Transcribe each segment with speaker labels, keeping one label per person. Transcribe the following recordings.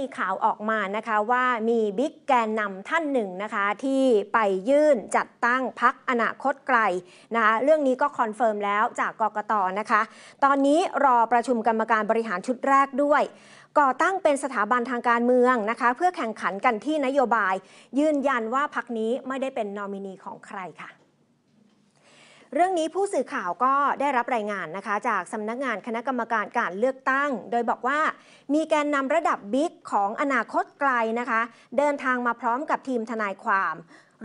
Speaker 1: มีข่าวออกมานะคะว่ามีบิ๊กแกนนำท่านหนึ่งนะคะที่ไปยื่นจัดตั้งพักอนาคตไกลนะคะเรื่องนี้ก็คอนเฟิร์มแล้วจากกกตนะคะ ตอนนี้รอประชุมกรรมการบริหารชุดแรกด้วยก่อตั้งเป็นสถาบันทางการเมืองนะคะ เพื่อแข่งขันกันที่นโยบาย ยืนยันว่าพักนี้ไม่ได้เป็นนอมินีของใครค่ะเรื่องนี้ผู้สื่อข่าวก็ได้รับรายงานนะคะ จากสำนักงานคณะกรรมการการเลือกตั้ง โดยบอกว่า มีแกนนำระดับบิ๊กของอนาคตไกลนะคะ เดินทางมาพร้อมกับทีมทนายความ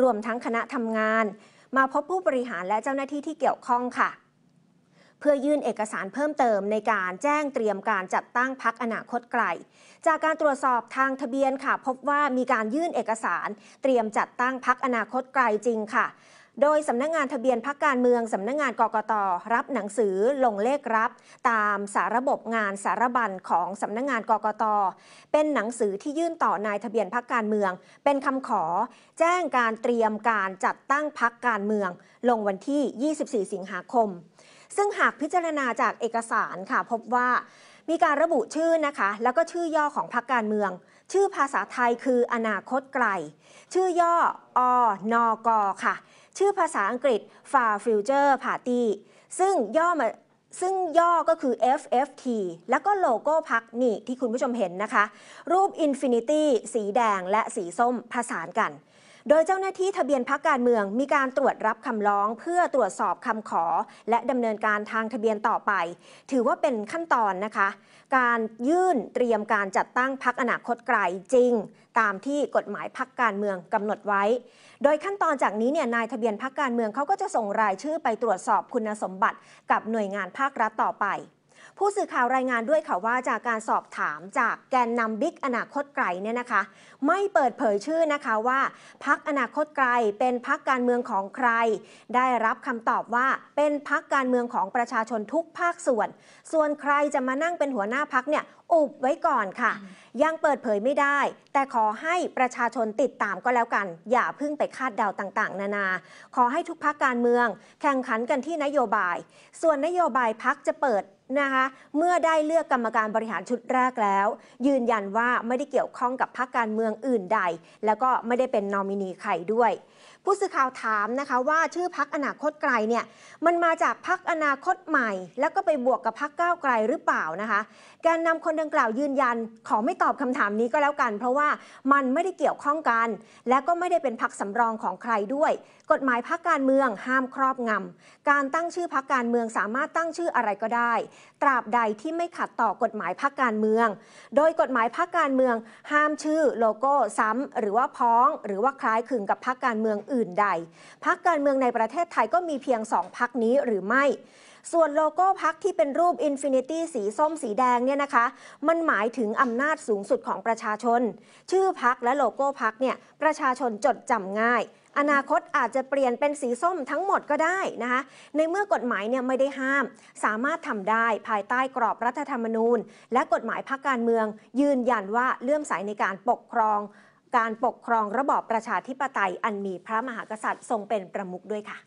Speaker 1: รวมทั้งคณะทำงาน มาพบผู้บริหารและเจ้าหน้าที่ที่เกี่ยวข้องค่ะ เพื่อยื่นเอกสารเพิ่มเติมในการแจ้งเตรียมการจัดตั้งพักอนาคตไกล จากการตรวจสอบทางทะเบียนค่ะ พบว่ามีการยื่นเอกสารเตรียมจัดตั้งพักอนาคตไกลจริงค่ะโดยสำนักงงานทะเบียนพักการเมืองสำนักงงานกกตรับหนังสือลงเลขรับ ตามสาระบบงานสารบัญของสำนักงงานกกตเป็นหนังสือที่ยื่นต่อนายทะเบียนพักการเมืองเป็นคำขอแจ้งการเตรียมการจัดตั้งพักการเมือง ลงวันที่ 24 สิงหาคม ซึ่งหากพิจารณาจากเอกสารค่ะพบว่ามีการระบุชื่อนะคะ แล้วก็ชื่อย่อของพรรคการเมืองชื่อภาษาไทยคืออนาคตไกล ชื่อย่ออนอกค่ะ ชื่อภาษาอังกฤษ Far Future Party ซึ่งย่อมา ซึ่งย่อก็คือ FFT แล้วก็โลโก้พักนี่ที่คุณผู้ชมเห็นนะคะ รูป Infinity สีแดงและสีส้มผสานกันโดยเจ้าหน้าที่ทะเบียนพักการเมือง มีการตรวจรับคำร้องเพื่อตรวจสอบคำขอ และดำเนินการทางทะเบียนต่อไป ถือว่าเป็นขั้นตอนนะคะ การยื่นเตรียมการจัดตั้งพักอนาคตไกลจริง ตามที่กฎหมายพักการเมืองกำหนดไว้ โดยขั้นตอนจากนี้เนี่ยนายทะเบียนพักการเมืองเขาก็จะส่งรายชื่อไปตรวจสอบคุณสมบัติกับหน่วยงานภาครัฐต่อไปผู้สื่อข่าวรายงานด้วยค่ะว่าจากการสอบถามจากแกนนำบิ๊กอนาคตไกลเนี่ยนะคะ ไม่เปิดเผยชื่อนะคะว่าพักอนาคตไกลเป็นพักการเมืองของใคร ได้รับคำตอบว่าเป็นพักการเมืองของประชาชนทุกภาคส่วน ส่วนใครจะมานั่งเป็นหัวหน้าพักเนี่ยอุบไว้ก่อนค่ะ ยังเปิดเผยไม่ได้ แต่ขอให้ประชาชนติดตามก็แล้วกัน อย่าพึ่งไปคาดเดาต่างๆ นานา ขอให้ทุกพักการเมืองแข่งขันกันที่นโยบาย ส่วนนโยบายพักจะเปิดนะคะ เมื่อได้เลือกกรรมการบริหารชุดแรกแล้ว ยืนยันว่าไม่ได้เกี่ยวข้องกับพรรคการเมืองอื่นใด แล้วก็ไม่ได้เป็นนอมินีใครด้วยผู้สื่อข่าวถามนะคะว่าชื่อพักอนาคตไกลเนี่ยมันมาจากพักอนาคตใหม่ แล้วก็ไปบวกกับพักก้าวไกลหรือเปล่านะคะการนำคนดังกล่าวยืนยันขอไม่ตอบคำถามนี้ก็แล้วกัน เพราะว่ามันไม่ได้เกี่ยวข้องกัน และก็ไม่ได้เป็นพักสำรองของใครด้วย กฎหมายพักการเมืองห้ามครอบงำ การตั้งชื่อพักการเมืองสามารถตั้งชื่ออะไรก็ได้ ตราบใดที่ไม่ขัดต่อกฎหมายพักการเมือง โดยกฎหมายพักการเมืองห้ามชื่อ โลโก้ซ้ำหรือว่าพ้องหรือว่าคล้ายคลึงกับพักการเมืองอื่นื่นใดพักการเมืองในประเทศไทยก็มีเพียง 2พักนี้หรือไม่ ส่วนโลโก้พักที่เป็นรูปอินฟินิตี้สีส้มสีแดงเนี่ยนะคะ มันหมายถึงอำนาจสูงสุดของประชาชน ชื่อพักและโลโก้พักเนี่ยประชาชนจดจำง่าย อนาคตอาจจะเปลี่ยนเป็นสีส้มทั้งหมดก็ได้นะคะในเมื่อกฎหมายเนี่ยไม่ได้ห้าม สามารถทำได้ภายใต้กรอบรัฐธรรมนูญ และกฎหมายพักการเมืองยืนยันว่าเลื่อมใสในการปกครองการปกครองระบอบประชาธิปไตยอันมีพระมหากษัตริย์ทรงเป็นประมุขด้วยค่ะ